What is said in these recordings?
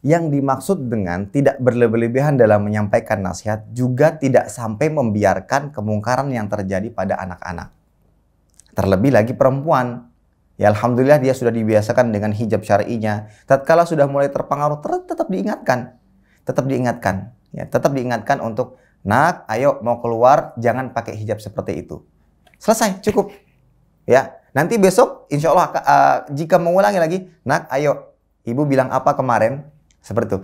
yang dimaksud dengan tidak berlebihan dalam menyampaikan nasihat juga tidak sampai membiarkan kemungkaran yang terjadi pada anak-anak. Terlebih lagi perempuan. Ya Alhamdulillah dia sudah dibiasakan dengan hijab syar'inya. Tatkala sudah mulai terpengaruh tetap diingatkan. Tetap diingatkan. Ya, tetap diingatkan untuk nak ayo mau keluar jangan pakai hijab seperti itu. Selesai cukup. Ya, nanti besok insya Allah uh, jika mengulangi lagi, nak ayo ibu bilang apa kemarin? Seperti itu.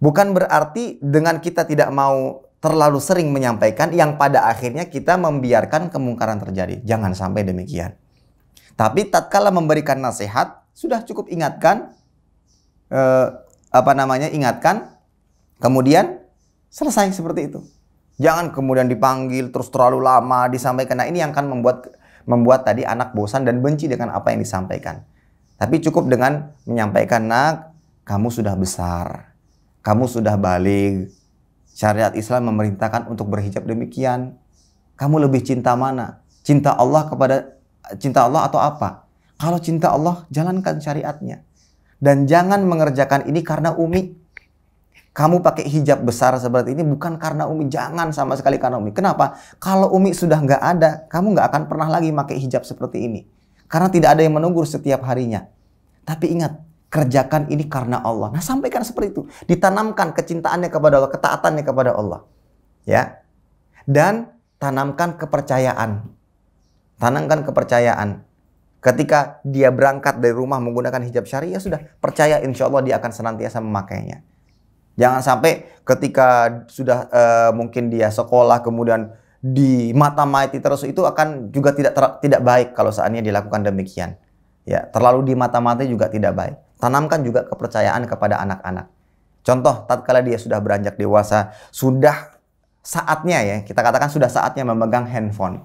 Bukan berarti dengan kita tidak mau terlalu sering menyampaikan yang pada akhirnya kita membiarkan kemungkaran terjadi. Jangan sampai demikian. Tapi tatkala memberikan nasihat, sudah cukup ingatkan eh, apa namanya? ingatkan kemudian selesai seperti itu. Jangan kemudian dipanggil terus terlalu lama disampaikan. Nah, ini yang akan membuat membuat tadi anak bosan dan benci dengan apa yang disampaikan. Tapi cukup dengan menyampaikan, "Nak, kamu sudah besar, kamu sudah balik. Syariat Islam memerintahkan untuk berhijab demikian. Kamu lebih cinta mana? Cinta Allah kepada cinta Allah atau apa? Kalau cinta Allah, jalankan syariatnya. Dan jangan mengerjakan ini karena umi. Kamu pakai hijab besar seperti ini bukan karena umi. Jangan sama sekali karena umi. Kenapa? Kalau umi sudah nggak ada, kamu nggak akan pernah lagi pakai hijab seperti ini. Karena tidak ada yang menunggu setiap harinya. Tapi ingat, kerjakan ini karena Allah. Nah, sampaikan seperti itu. Ditanamkan kecintaannya kepada Allah, ketaatannya kepada Allah. Ya. Dan tanamkan kepercayaan. Tanamkan kepercayaan. Ketika dia berangkat dari rumah menggunakan hijab syariah, ya sudah percaya insya Allah dia akan senantiasa memakainya. Jangan sampai ketika sudah uh, mungkin dia sekolah kemudian di mata mati terus itu akan juga tidak tidak baik kalau saatnya dilakukan demikian. Ya, terlalu di mata-mata juga tidak baik. Tanamkan juga kepercayaan kepada anak-anak. Contoh, tatkala dia sudah beranjak dewasa, sudah saatnya ya, kita katakan sudah saatnya memegang handphone.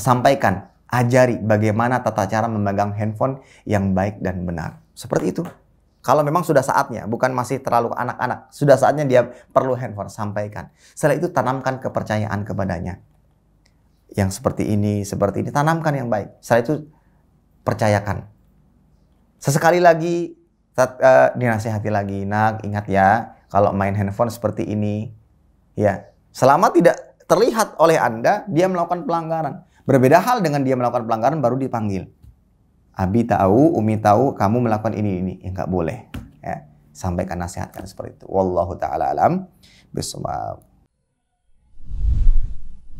Sampaikan, ajari bagaimana tata cara memegang handphone yang baik dan benar. Seperti itu. Kalau memang sudah saatnya, bukan masih terlalu anak-anak, sudah saatnya dia perlu handphone, sampaikan. Setelah itu tanamkan kepercayaan kepadanya. Yang seperti ini, seperti ini, tanamkan yang baik. Setelah itu percayakan. Sesekali lagi uh, dinasehati lagi, nak ingat ya kalau main handphone seperti ini, ya selama tidak terlihat oleh anda dia melakukan pelanggaran. Berbeda hal dengan dia melakukan pelanggaran baru dipanggil. Abi tahu, Umi tahu, kamu melakukan ini ini, yang nggak boleh. Ya. Sampaikan nasihatkan seperti itu. Wallahu taala alam. Bismillah.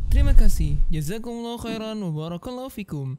Terima kasih. Jazakumullah khairan wa fikum.